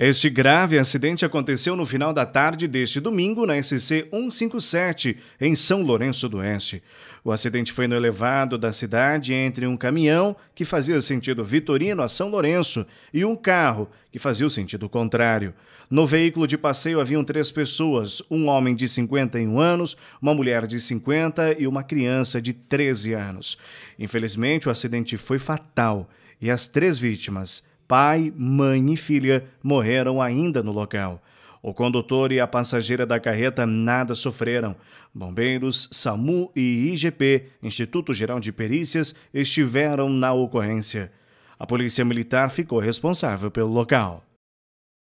Este grave acidente aconteceu no final da tarde deste domingo na SC 157, em São Lourenço do Oeste. O acidente foi no elevado da cidade entre um caminhão que fazia sentido Vitorino a São Lourenço e um carro que fazia o sentido contrário. No veículo de passeio haviam três pessoas: um homem de 51 anos, uma mulher de 50 e uma criança de 13 anos. Infelizmente, o acidente foi fatal e as três vítimas pai, mãe e filha morreram ainda no local. O condutor e a passageira da carreta nada sofreram. Bombeiros, SAMU e IGP, Instituto Geral de Perícias, estiveram na ocorrência. A Polícia Militar ficou responsável pelo local.